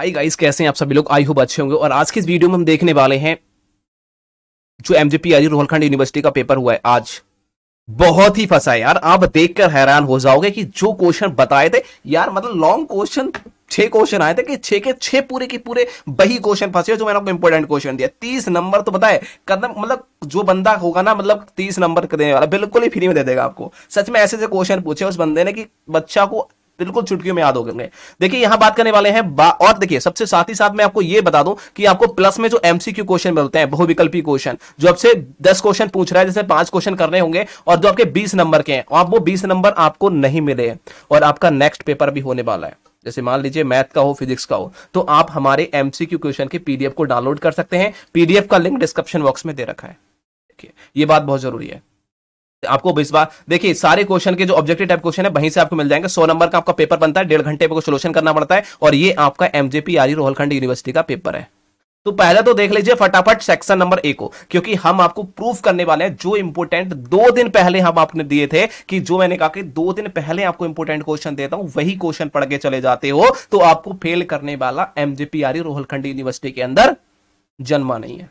Hi guys कैसे हैं आप सभी लोग आई होप अच्छे होंगे और आज के इस वीडियो में हम देखने वाले हैं जो एम रोहलखंड यूनिवर्सिटी का पेपर हुआ है आज बहुत ही फंसा है यार आप देखकर हैरान हो जाओगे कि जो क्वेश्चन बताए थे यार मतलब लॉन्ग क्वेश्चन छह क्वेश्चन आए थे कि छह के छह पूरे के पूरे वही क्वेश्चन फंसे जो मैंने आपको इंपॉर्टेंट क्वेश्चन दिया तीस नंबर तो बताए कदम मतलब जो बंदा होगा ना मतलब तीस नंबर देने वाला बिल्कुल ही फ्री में दे देगा आपको सच में ऐसे ऐसे क्वेश्चन पूछे उस बंदे ने कि बच्चा को बिल्कुल चुटकियों में याद हो गए देखिए यहां बात करने वाले हैं और देखिए सबसे साथ ही साथ मैं आपको यह बता दूं कि आपको प्लस में जो एमसीक्यू क्वेश्चन मिलते हैं बहुविकल्पी क्वेश्चन जो आपसे दस क्वेश्चन पूछ रहा है जैसे पांच क्वेश्चन करने होंगे और जो आपके बीस नंबर के हैं आप वो बीस नंबर आपको नहीं मिले और आपका नेक्स्ट पेपर भी होने वाला है जैसे मान लीजिए मैथ का हो फिजिक्स का हो तो आप हमारे एमसीक्यू क्वेश्चन के पीडीएफ को डाउनलोड कर सकते हैं पीडीएफ का लिंक डिस्क्रिप्शन बॉक्स में दे रखा है ये बात बहुत जरूरी है आपको इस बार देखिए सारे क्वेश्चन के जो ऑब्जेक्टिव टाइप क्वेश्चन है वहीं से आपको मिल जाएंगे सौ नंबर का आपका पेपर बनता है डेढ़ घंटे आपको सोल्यूशन करना पड़ता है और ये आपका एमजेपी आर रोहलखंड यूनिवर्सिटी का पेपर है तो पहले तो देख लीजिए फटाफट सेक्शन नंबर ए को क्योंकि हम आपको प्रूफ करने वाले हैं जो इंपोर्टेंट दो दिन पहले हम आपने दिए थे कि जो मैंने कहा कि दो दिन पहले आपको इंपोर्टेंट क्वेश्चन देता हूं वही क्वेश्चन पढ़ के चले जाते हो तो आपको फेल करने वाला एमजेपीआर रोहलखंड यूनिवर्सिटी के अंदर जन्मा नहीं है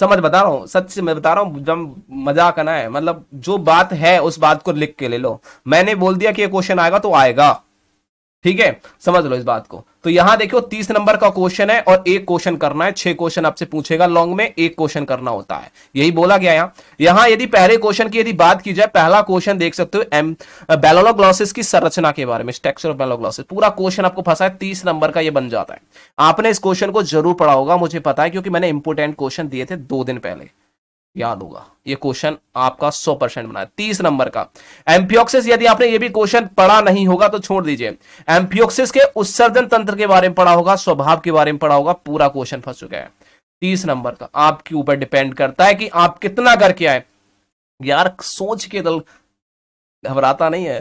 समझ बता रहा हूँ सच मैं बता रहा हूँ जब मजाक आना है मतलब जो बात है उस बात को लिख के ले लो मैंने बोल दिया कि ये क्वेश्चन आएगा तो आएगा ठीक है समझ लो इस बात को तो यहां देखो तीस नंबर का क्वेश्चन है और एक क्वेश्चन करना है छह क्वेश्चन आपसे पूछेगा लॉन्ग में एक क्वेश्चन करना होता है यही बोला गया यहां यहां यदि पहले क्वेश्चन की यदि बात की जाए पहला क्वेश्चन देख सकते हो एम बेलोलोग्लॉसिस की संरचना के बारे में स्ट्रक्चर ऑफ बेलोग्लॉसिस पूरा क्वेश्चन आपको फंसा है तीस नंबर का यह बन जाता है आपने इस क्वेश्चन को जरूर पढ़ा होगा मुझे पता है क्योंकि मैंने इंपोर्टेंट क्वेश्चन दिए थे दो दिन पहले याद होगा ये क्वेश्चन आपका 100 परसेंट बना है तीस नंबर का एम्पियोक्सिस यदि आपने ये भी क्वेश्चन पढ़ा नहीं होगा तो छोड़ दीजिए एम्पियोक्सिस के उत्सर्जन तंत्र के बारे में पढ़ा होगा स्वभाव के बारे में पढ़ा होगा पूरा क्वेश्चन फंस चुका है तीस नंबर का आपके ऊपर डिपेंड करता है कि आप कितना करके आए यार सोच के दल घबराता नहीं है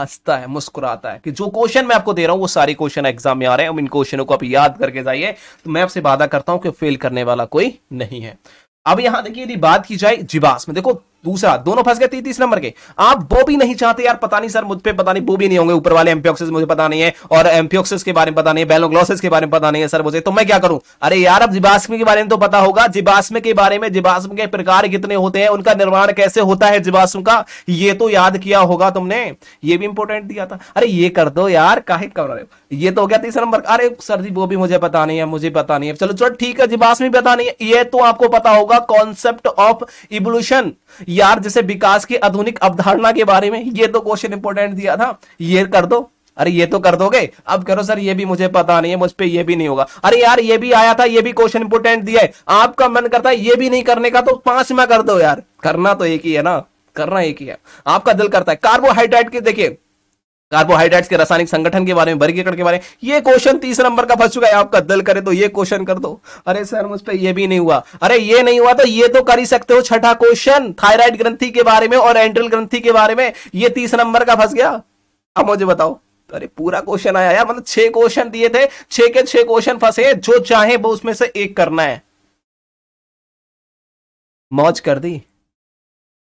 हंसता है मुस्कुराता है कि जो क्वेश्चन मैं आपको दे रहा हूं वो सारे क्वेश्चन एग्जाम में आ रहे हैं इन क्वेश्चनों को आप याद करके जाइए तो मैं आपसे वादा करता हूं कि फेल करने वाला कोई नहीं है अब यहां देखिए यदि बात की जाए जीवाश्म में देखो दूसरा दोनों फंस गए तीस नंबर के आप वो भी नहीं चाहते यार पता नहीं सर मुझ पे पता नहीं वो भी नहीं होंगे ऊपर वाले एम्पियोक्सिस मुझे पता नहीं है और एम्पियोक्सिस के बारे में पता नहीं है बैलोग्लॉसिस के बारे में पता नहीं है सर मुझे तो मैं क्या करूं अरे यार अब जिबास्म के बारे में तो पता होगा जिबास्म के बारे में जिबास्म के प्रकार कितने होते हैं उनका निर्माण कैसे होता है जिबास्म का ये तो याद किया होगा तुमने ये भी इंपोर्टेंट दिया था अरे ये कर दो यार काहे कर रहे हो ये तो हो गया तीसरा नंबर अरे सर जी वो भी मुझे पता नहीं है मुझे पता नहीं है चलो चलो ठीक है जिबास्म भी पता नहीं है ये तो आपको पता होगा कॉन्सेप्ट ऑफ इवोल्यूशन यार जैसे विकास की आधुनिक अवधारणा के बारे में ये तो क्वेश्चन इंपोर्टेंट दिया था ये कर दो अरे ये तो कर दोगे अब करो सर ये भी मुझे पता नहीं है मुझ पर ये भी नहीं होगा अरे यार ये भी आया था ये भी क्वेश्चन इंपोर्टेंट दिया है आपका मन करता है ये भी नहीं करने का तो पांच में कर दो यार करना तो एक ही है ना करना एक ही है आपका दिल करता है कार्बोहाइड्रेट की देखिए कार्बोहाइड्रेट्स के रासायनिक संगठन के बारे में वर्गीकरण के बारे में ये क्वेश्चन तीस नंबर का फंस चुका है आपका दल करे तो ये क्वेश्चन कर दो अरे सर मुझ पर यह भी नहीं हुआ अरे ये नहीं हुआ तो ये तो कर ही सकते हो छठा क्वेश्चन थायराइड ग्रंथी के बारे में और एंट्रल ग्रंथी के बारे में ये तीस नंबर का फंस गया अब मुझे बताओ अरे पूरा क्वेश्चन आया यार मतलब छह क्वेश्चन दिए थे छह के छह क्वेश्चन फंसे जो चाहे वो उसमें से एक करना है मौज कर दी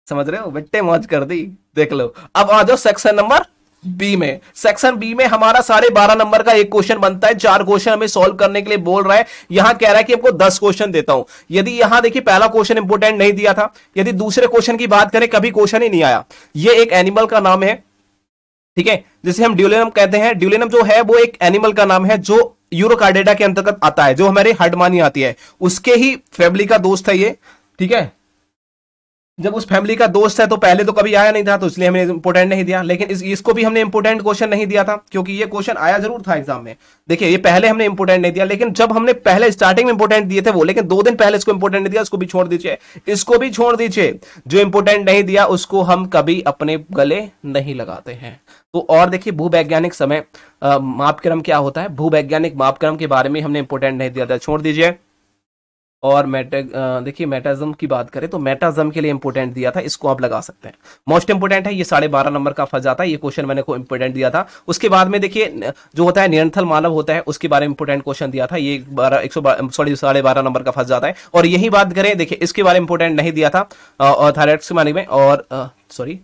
समझ रहे हो बिट्टे मौज कर दी देख लो अब आ जाओ सेक्शन नंबर बी में सेक्शन बी में हमारा सारे बारह नंबर का एक क्वेश्चन बनता है चार क्वेश्चन हमें सॉल्व करने के लिए बोल रहा है यहां कह रहा है कि आपको दस क्वेश्चन देता हूं यदि यहां देखिए पहला क्वेश्चन इंपोर्टेंट नहीं दिया था यदि दूसरे क्वेश्चन की बात करें कभी क्वेश्चन ही नहीं आया ये एक एनिमल का नाम है ठीक है जिसे हम ड्यूलेनम कहते हैं ड्यूलेनम जो है वो एक एनिमल का नाम है जो यूरोकार्डेटा के अंतर्गत आता है जो हमारे हडमानी आती है उसके ही फैमिली का दोस्त है ये ठीक है जब उस फैमिली का दोस्त है तो पहले तो कभी आया नहीं था तो इसलिए हमने इंपोर्टेंट नहीं दिया लेकिन इस, इसको भी हमने इंपोर्टेंट क्वेश्चन नहीं दिया था क्योंकि ये क्वेश्चन आया जरूर था एग्जाम में देखिए ये पहले हमने इंपोर्टेंट नहीं दिया लेकिन जब हमने पहले स्टार्टिंग में इंपोर्टेंट दिए थे वो लेकिन दो दिन पहले इसको इंपोर्टेंट नहीं दिया उसको भी छोड़ दीजिए इसको भी छोड़ दीजिए जो इंपोर्टेंट नहीं दिया उसको हम कभी अपने गले नहीं लगाते हैं तो और देखिए भूवैज्ञानिक समय मापक्रम क्या होता है भूवैज्ञानिक मापक्रम के बारे में हमने इंपोर्टेंट नहीं दिया था छोड़ दीजिए और मेट देखिए मेटाजम की बात करें तो मेटाजम के लिए इंपोर्टेंट दिया था इसको आप लगा सकते हैं मोस्ट इंपोर्टेंट है ये साढ़े बारह नंबर का फंस जाता है ये क्वेश्चन मैंने को इंपोर्टेंट दिया था उसके बाद में देखिए जो होता है निरंथल मानव होता है उसके बारे में इंपोर्टेंट क्वेश्चन दिया था ये बारह एक सौ सॉरी साढ़े बारह नंबर का फंस जाता है और यही बात करें देखिए इसके बारे में इंपोर्टेंट नहीं दिया था और के बारे में और सॉरी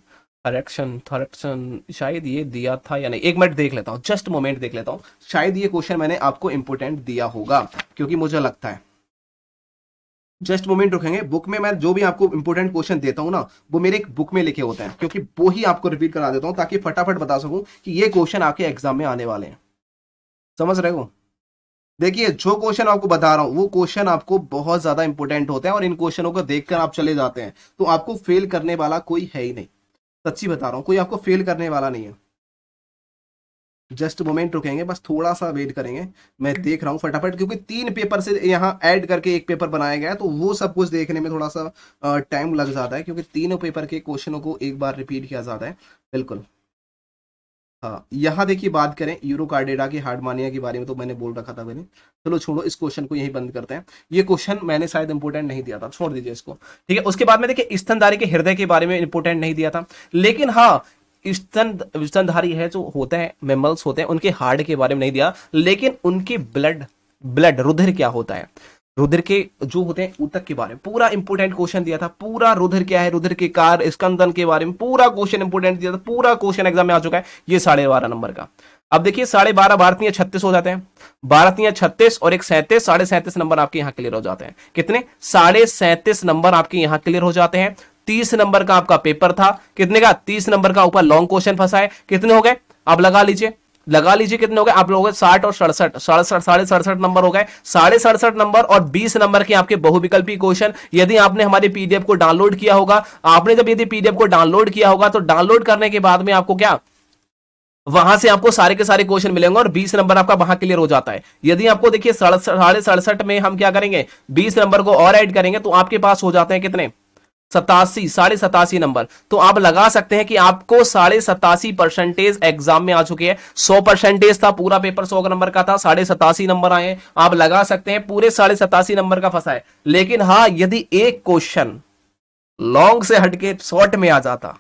थरेक्शन थरेक्शन शायद ये दिया था या नहीं एक मिनट देख लेता हूँ जस्ट मोमेंट देख लेता हूँ शायद ये क्वेश्चन मैंने आपको इंपोर्टेंट दिया होगा क्योंकि मुझे लगता है जस्ट मोमेंट रुकेंगे बुक में मैं जो भी आपको इंपॉर्टेंट क्वेश्चन देता हूँ ना वो मेरे एक बुक में लिखे होते हैं क्योंकि वो ही आपको रिपीट करा देता हूँ ताकि फटाफट बता सकूँ कि ये क्वेश्चन आपके एग्जाम में आने वाले हैं समझ रहे हो देखिए जो क्वेश्चन आपको बता रहा हूँ वो क्वेश्चन आपको बहुत ज्यादा इंपॉर्टेंट होते हैं और इन क्वेश्चनों को देख आप चले जाते हैं तो आपको फेल करने वाला कोई है ही नहीं सच्ची बता रहा हूँ कोई आपको फेल करने वाला नहीं है जस्ट मोमेंट रुकेंगे बस थोड़ा सा वेट करेंगे मैं हम्म। देख रहा हूँ फटाफट क्योंकि तीन पेपर से यहाँ ऐड करके एक पेपर बनाया गया है तो वो सब कुछ देखने में थोड़ा सा टाइम लग जाता है क्योंकि तीनों पेपर के क्वेश्चनों को एक बार रिपीट किया जाता है बिल्कुल हाँ यहाँ देखिए बात करें यूरो के की हार्डमानिया के बारे में तो मैंने बोल रखा था मैंने चलो तो छोड़ो इस क्वेश्चन को यही बंद करते हैं ये क्वेश्चन मैंने शायद इंपोर्टेंट नहीं दिया था छोड़ दीजिए इसको ठीक है उसके बाद में देखिए स्तनदारी के हृदय के बारे में इंपोर्टेंट नहीं दिया था लेकिन हाँ स्तनधारी है जो होते हैं मेमल्स होते हैं उनके हार्ड के बारे में नहीं दिया लेकिन उनके ब्लड ब्लड रुधिर क्या होता है रुधिर के जो होते हैं उतक के बारे में पूरा इंपोर्टेंट क्वेश्चन दिया था पूरा रुधिर क्या है रुधिर के कार स्कंदन के बारे में पूरा क्वेश्चन इंपोर्टेंट दिया था पूरा क्वेश्चन एग्जाम में आ चुका है ये साढ़े बारह नंबर का अब देखिए साढ़े बारह भारतीय छत्तीस हो जाते हैं भारतीय छत्तीस और एक सैंतीस साढ़े सैंतीस नंबर आपके यहाँ क्लियर हो जाते हैं कितने साढ़े सैंतीस नंबर आपके यहाँ क्लियर हो जाते हैं तीस नंबर का आपका पेपर था कितने का तीस नंबर का ऊपर लॉन्ग क्वेश्चन फंसा है कितने हो गए आप लगा लीजिए लगा लीजिए कितने हो गए आप लोगों के साठ और सड़सठ सड़सठ साढ़े सड़सठ नंबर हो गए साढ़े सड़सठ नंबर और बीस नंबर के आपके बहुविकल्पी क्वेश्चन यदि आपने हमारे पीडीएफ को डाउनलोड किया होगा आपने जब यदि पीडीएफ को डाउनलोड किया होगा तो डाउनलोड करने के बाद में आपको क्या वहां से आपको सारे के सारे क्वेश्चन मिलेंगे और 20 नंबर आपका वहां क्लियर हो जाता है यदि आपको देखिए साढ़े सड़सठ में हम क्या करेंगे 20 नंबर को और ऐड करेंगे तो आपके पास हो जाते हैं कितने सतासी साढ़े सतासी नंबर तो आप लगा सकते हैं कि आपको साढ़े सतासी परसेंटेज एग्जाम में आ चुके हैं सौ परसेंटेज था पूरा पेपर सौ नंबर का था साढ़े सतासी नंबर आए आप लगा सकते हैं पूरे साढ़े सतासी नंबर का फंसा है लेकिन हाँ यदि एक क्वेश्चन लॉन्ग से हटके शॉर्ट में आ जाता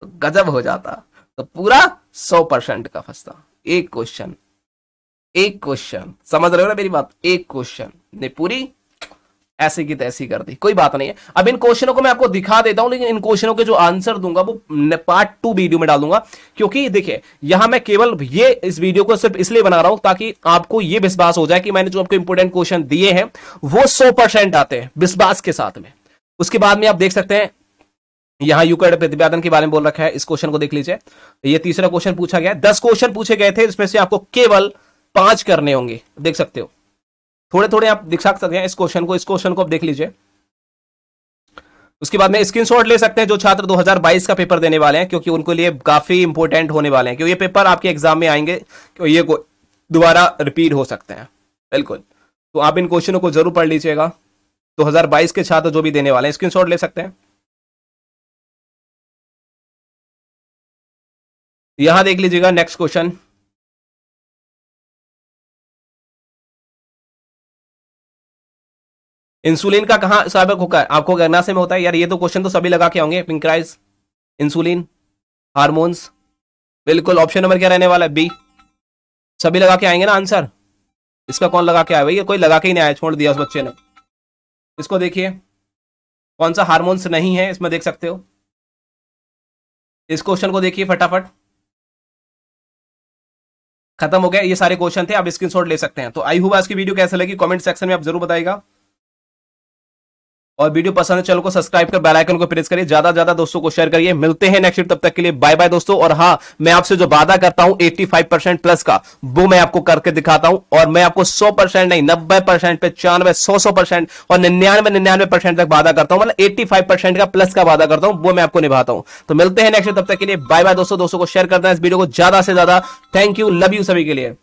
तो गजब हो जाता तो पूरा सौ परसेंट का फंसता एक क्वेश्चन एक क्वेश्चन समझ रहे हो ना मेरी बात एक क्वेश्चन ने पूरी ऐसी की तैसी कर दी कोई बात नहीं है अब इन क्वेश्चनों को मैं आपको दिखा देता हूं लेकिन इन क्वेश्चनों के जो आंसर दूंगा वो पार्ट टू वीडियो में डालूंगा क्योंकि देखिए यहां मैं केवल ये इस वीडियो को सिर्फ इसलिए बना रहा हूं ताकि आपको ये विश्वास हो जाए कि मैंने जो आपको इंपोर्टेंट क्वेश्चन दिए हैं वो सौ आते हैं विश्वास के साथ में उसके बाद में आप देख सकते हैं यहां यूक्रेड प्रतिपादन के बारे में बोल रखा है इस क्वेश्चन को देख लीजिए ये तीसरा क्वेश्चन पूछा गया दस क्वेश्चन पूछे गए थे इसमें से आपको केवल पांच करने होंगे देख सकते हो थोड़े थोड़े आप दिखा सकते हैं इस क्वेश्चन को इस क्वेश्चन को आप देख लीजिए उसके बाद में स्क्रीनशॉट ले सकते हैं जो छात्र 2022 का पेपर देने वाले हैं क्योंकि उनके लिए काफ़ी इंपॉर्टेंट होने वाले हैं क्योंकि ये पेपर आपके एग्जाम में आएंगे क्योंकि तो ये दोबारा रिपीट हो सकते हैं बिल्कुल तो आप इन क्वेश्चनों को जरूर पढ़ लीजिएगा 2022 के छात्र जो भी देने वाले हैं स्क्रीन ले सकते हैं यहां देख लीजिएगा नेक्स्ट क्वेश्चन इंसुलिन का कहाँ सबक होकर आपको गणना से में होता है यार ये तो क्वेश्चन तो सभी लगा के होंगे पिंक्राइज इंसुलिन हार्मोन्स बिल्कुल ऑप्शन नंबर क्या रहने वाला है बी सभी लगा के आएंगे ना आंसर इसका कौन लगा के आया भाई ये कोई लगा के ही नहीं आया छोड़ दिया उस बच्चे ने इसको देखिए कौन सा हार्मोन्स नहीं है इसमें देख सकते हो इस क्वेश्चन को देखिए फटाफट खत्म हो गया ये सारे क्वेश्चन थे आप स्क्रीनशॉट ले सकते हैं तो आई हुआ इसकी वीडियो कैसे लगी कमेंट सेक्शन में आप जरूर बताएगा और वीडियो पसंद है चैनल को सब्सक्राइब कर बेल आइकन को प्रेस करिए ज्यादा ज्यादा दोस्तों को शेयर करिए मिलते हैं नेक्स्ट तब तक के लिए बाय बाय दोस्तों और हाँ मैं आपसे जो वादा करता हूं 85 परसेंट प्लस का वो मैं आपको करके दिखाता हूं और मैं आपको 100 परसेंट नहीं 90 परसेंट पचानवे सौ सौ परसेंट और निन्यानवे निन्यानवे परसेंट तक वादा करता हूं मतलब एट्टी परसेंट का प्लस का वादा करता हूं वो मैं आपको निभाता हूं तो मिलते हैं नेक्स्ट तब तक के लिए बाय बाय दोस्तों दोस्तों को शेयर करना है इस वीडियो को ज्यादा से ज्यादा थैंक यू लव यू सभी के लिए